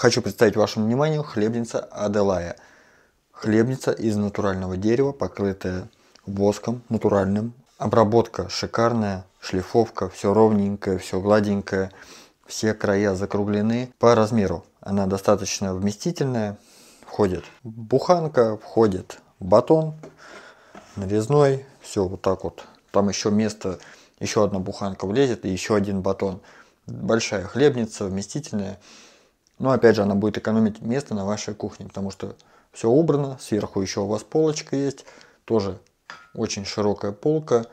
Хочу представить вашему вниманию хлебница Аделая. Хлебница из натурального дерева, покрытая воском натуральным. Обработка шикарная, шлифовка, все ровненькое, все гладенькое, все края закруглены по размеру. Она достаточно вместительная, входит буханка, входит батон нарезной, все вот так вот. Там еще место, еще одна буханка влезет и еще один батон. Большая хлебница, вместительная. Но опять же, она будет экономить место на вашей кухне, потому что все убрано, сверху еще у вас полочка есть, тоже очень широкая полка,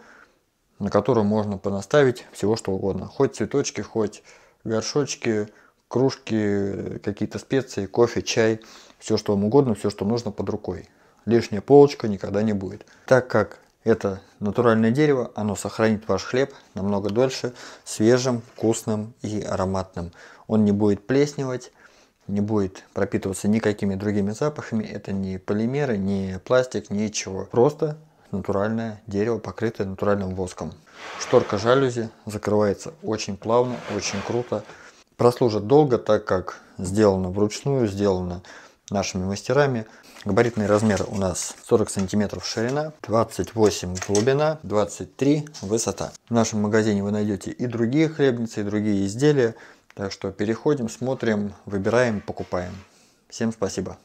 на которую можно понаставить всего что угодно. Хоть цветочки, хоть горшочки, кружки, какие-то специи, кофе, чай, все что вам угодно, все что нужно под рукой. Лишняя полочка никогда не будет. Так как это натуральное дерево, оно сохранит ваш хлеб намного дольше, свежим, вкусным и ароматным. Он не будет плесневать, не будет пропитываться никакими другими запахами. Это не полимеры, не пластик, ничего. Просто натуральное дерево, покрытое натуральным воском. Шторка жалюзи закрывается очень плавно, очень круто. Прослужит долго, так как сделано вручную, сделано нашими мастерами. Габаритные размеры у нас 40 сантиметров ширина, 28 глубина, 23 высота. В нашем магазине вы найдете и другие хлебницы, и другие изделия. Так что переходим, смотрим, выбираем, покупаем. Всем спасибо.